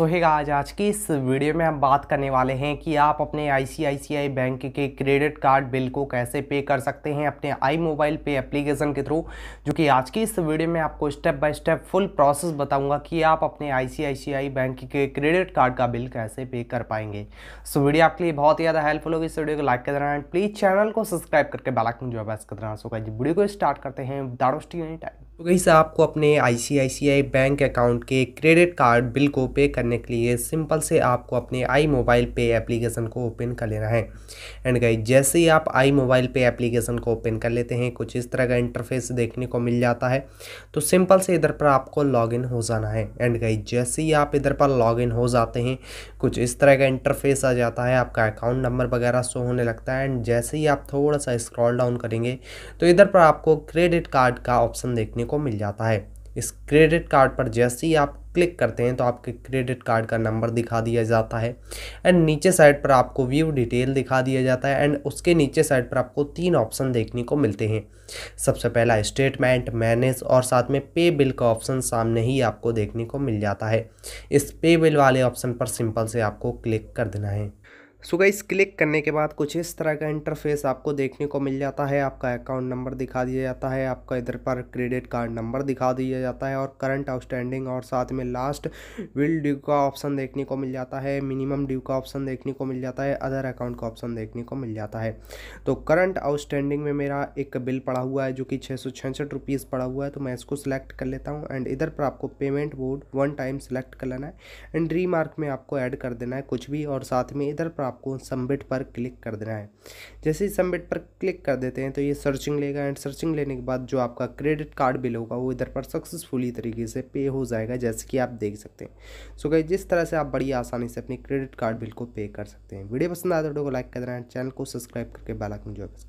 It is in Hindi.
सोहेगा आज आज की इस वीडियो में हम बात करने वाले हैं कि आप अपने आईसीआईसीआई बैंक के क्रेडिट कार्ड बिल को कैसे पे कर सकते हैं अपने आई मोबाइल पे एप्लीकेशन के थ्रू जो कि आज की इस वीडियो में आपको step by step full process बताऊंगा कि आप अपने आईसीआईसीआई बैंक के क्रेडिट कार्ड का बिल कैसे पे कर पाएंगे सो वीडियो आपके लिए बहुत ज़्यादा हेल्पफुल होगी इस वीडियो को लाइक कर देना एंड प्लीज़ चैनल को सब्सक्राइब करके बैलाकून जो है बैस कर देना सो वीडियो को स्टार्ट करते हैं दारोस्टी एनी टाइम तो कहीं से आपको अपने आई बैंक अकाउंट के क्रेडिट कार्ड बिल को पे करने के लिए सिंपल से आपको अपने आई मोबाइल पे एप्लीकेशन को ओपन कर लेना है एंड गई जैसे ही आप आई मोबाइल पे एप्लीकेशन को ओपन कर लेते हैं कुछ इस तरह का इंटरफेस देखने को मिल जाता है तो सिंपल से इधर पर आपको लॉगिन हो जाना है एंड गई जैसे ही आप इधर पर लॉगिन हो जाते हैं कुछ इस तरह का इंटरफेस आ जाता है आपका अकाउंट नंबर वगैरह शो होने लगता है एंड जैसे ही आप थोड़ा सा स्क्रॉल डाउन करेंगे तो इधर पर आपको क्रेडिट कार्ड का ऑप्शन देखने को मिल जाता है इस क्रेडिट कार्ड पर जैसे ही आप क्लिक करते हैं तो आपके क्रेडिट कार्ड का नंबर दिखा दिया जाता है एंड नीचे साइड पर आपको व्यू डिटेल दिखा दिया जाता है एंड उसके नीचे साइड पर आपको तीन ऑप्शन देखने को मिलते हैं सबसे पहला स्टेटमेंट मैनेज और साथ में पे बिल का ऑप्शन सामने ही आपको देखने को मिल जाता है इस पे बिल वाले ऑप्शन पर सिंपल से आपको क्लिक कर देना है सो इस क्लिक करने के बाद कुछ इस तरह का इंटरफेस आपको देखने को मिल जाता है आपका अकाउंट नंबर दिखा दिया जाता है आपका इधर पर क्रेडिट कार्ड नंबर दिखा दिया जाता है और करंट आउटस्टैंडिंग और साथ में लास्ट विल ड्यू का ऑप्शन देखने को मिल जाता है मिनिमम ड्यू का ऑप्शन देखने को मिल जाता है अदर अकाउंट का ऑप्शन देखने को मिल जाता है तो करंट आउटस्टैंडिंग में मेरा एक बिल पड़ा हुआ है जो कि छः सौ रुपीज़ पड़ा हुआ है तो मैं इसको सिलेक्ट कर लेता हूँ एंड इधर पर आपको पेमेंट बोर्ड वन टाइम सेलेक्ट कर लेना है एंड रीमार्क में आपको ऐड कर देना है कुछ भी और साथ में इधर पर आपको सबमिट पर क्लिक कर देना है जैसे ही सबमिट पर क्लिक कर देते हैं तो ये सर्चिंग लेगा एंड सर्चिंग लेने के बाद जो आपका क्रेडिट कार्ड बिल होगा वो इधर पर सक्सेसफुली तरीके से पे हो जाएगा जैसे कि आप देख सकते हैं सो गई जिस तरह से आप बड़ी आसानी से अपने क्रेडिट कार्ड बिल को पे कर सकते हैं वीडियो पसंद आया तो वीडियो को लाइक कर देना चैनल को सब्सक्राइब करके बेलाइकन जो